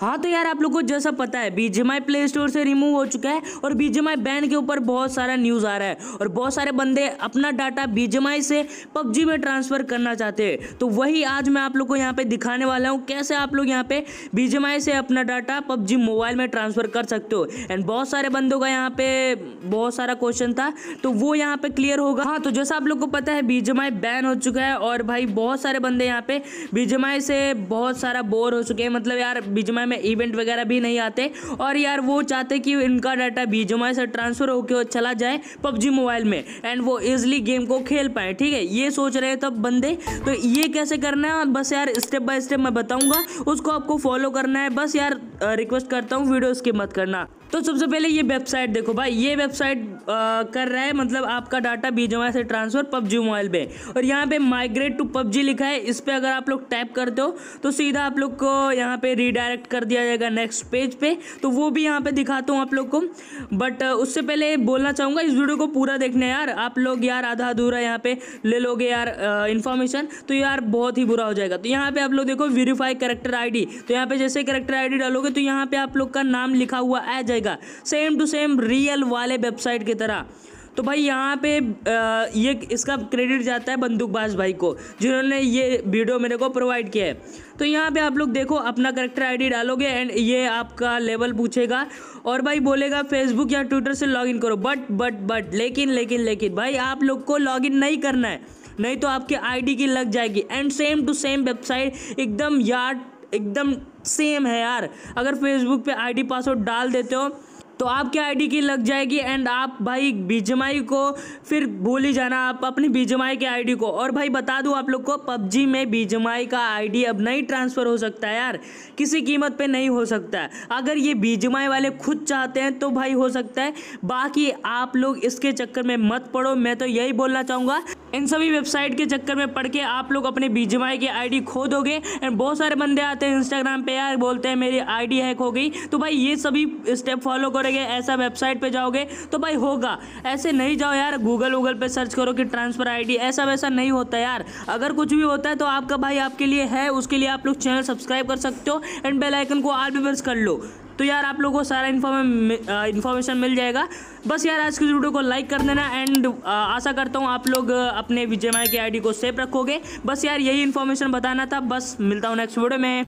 हाँ तो यार आप लोग को जैसा पता है बीजेमाई प्ले स्टोर से रिमूव हो चुका है और बीजेमाई बैन के ऊपर बहुत सारा न्यूज़ आ रहा है और बहुत सारे बंदे अपना डाटा बीजेमाई से पबजी में ट्रांसफ़र करना चाहते हैं तो वही आज मैं आप लोग को यहाँ पे दिखाने वाला हूँ कैसे आप लोग यहाँ पे बीजेमाई से अपना डाटा पबजी मोबाइल में ट्रांसफ़र कर सकते हो एंड बहुत सारे बंदों का यहाँ पे बहुत सारा क्वेश्चन था तो वो यहाँ पे क्लियर होगा हाँ तो जैसा आप लोग को पता है बीजेमाई बैन हो चुका है और भाई बहुत सारे बंदे यहाँ पे बीजेमाई से बहुत सारा बोर हो चुके हैं मतलब यार बीजे में इवेंट वगैरह भी नहीं आते और यार वो चाहते कि इनका डाटा भी जोमाय से ट्रांसफर होकर चला जाए पबजी मोबाइल में एंड वो इजिली गेम को खेल पाए ठीक है ये सोच रहे तब बंदे तो ये कैसे करना है बस यार स्टेप बाय स्टेप मैं बताऊंगा उसको आपको फॉलो करना है बस यार रिक्वेस्ट करता हूँ वीडियो स्किप मत करना तो सबसे पहले ये वेबसाइट देखो भाई ये वेबसाइट कर रहा है मतलब आपका डाटा बी जमा से ट्रांसफ़र पबजी मोबाइल पे और यहाँ पे माइग्रेट टू पबजी लिखा है इस पर अगर आप लोग टैप करते हो तो सीधा आप लोग को यहाँ पे रीडायरेक्ट कर दिया जाएगा नेक्स्ट पेज पे तो वो भी यहाँ पे दिखाता हूँ आप लोग को बट उससे पहले बोलना चाहूँगा इस वीडियो को पूरा देखना यार आप लोग यार आधा अधूरा यहाँ पे ले लोगे यार इन्फॉर्मेशन तो यार बहुत ही बुरा हो जाएगा तो यहाँ पे आप लोग देखो वेरीफाई करेक्टर आई तो यहाँ पे जैसे करेक्टर आई डालोगे तो यहाँ पे आप लोग का नाम लिखा हुआ आ जाएगा जाएगा सेम टू सेम रियल वाले वेबसाइट की तरह तो भाई यहाँ पे ये इसका क्रेडिट जाता है बंदूकबाज भाई को जिन्होंने ये वीडियो मेरे को प्रोवाइड किया है तो यहाँ पे आप लोग देखो अपना करेक्टर आईडी डालोगे एंड ये आपका लेवल पूछेगा और भाई बोलेगा फेसबुक या ट्विटर से लॉगिन करो बट बट बट लेकिन लेकिन लेकिन भाई आप लोग को लॉगिन नहीं करना है नहीं तो आपके आईडी की लग जाएगी and same to same website एकदम यार एकदम सेम है यार अगर फेसबुक पे आईडी पासवर्ड डाल देते हो तो आपकी आईडी की लग जाएगी एंड आप भाई बीजमाई को फिर भूल ही जाना आप अपनी बीजमाई की आईडी को और भाई बता दूं आप लोग को पबजी में बीजमाई का आईडी अब नहीं ट्रांसफ़र हो सकता है यार किसी कीमत पे नहीं हो सकता है अगर ये बीजमाई वाले खुद चाहते हैं तो भाई हो सकता है बाकी आप लोग इसके चक्कर में मत पड़ो मैं तो यही बोलना चाहूँगा इन सभी वेबसाइट के चक्कर में पढ़ के आप लोग अपने बीजमाई की आईडी खो दोगे एंड बहुत सारे बंदे आते हैं इंस्टाग्राम पे यार बोलते हैं मेरी आईडी हैक हो गई तो भाई ये सभी स्टेप फॉलो करोगे ऐसा वेबसाइट पे जाओगे तो भाई होगा ऐसे नहीं जाओ यार गूगल वूगल पे सर्च करो कि ट्रांसफर डी ऐसा वैसा नहीं होता यार अगर कुछ भी होता है तो आपका भाई आपके लिए है उसके लिए आप लोग चैनल सब्सक्राइब कर सकते हो एंड बेलाइकन को आल भी प्रेस कर लो तो यार आप लोगों को सारा इन्फॉर्मेशन मिल जाएगा बस यार आज की वीडियो को लाइक कर देना एंड आशा करता हूँ आप लोग अपने विजय माई की आई को सेव रखोगे बस यार यही इन्फॉर्मेशन बताना था बस मिलता हूँ नेक्स्ट वीडियो में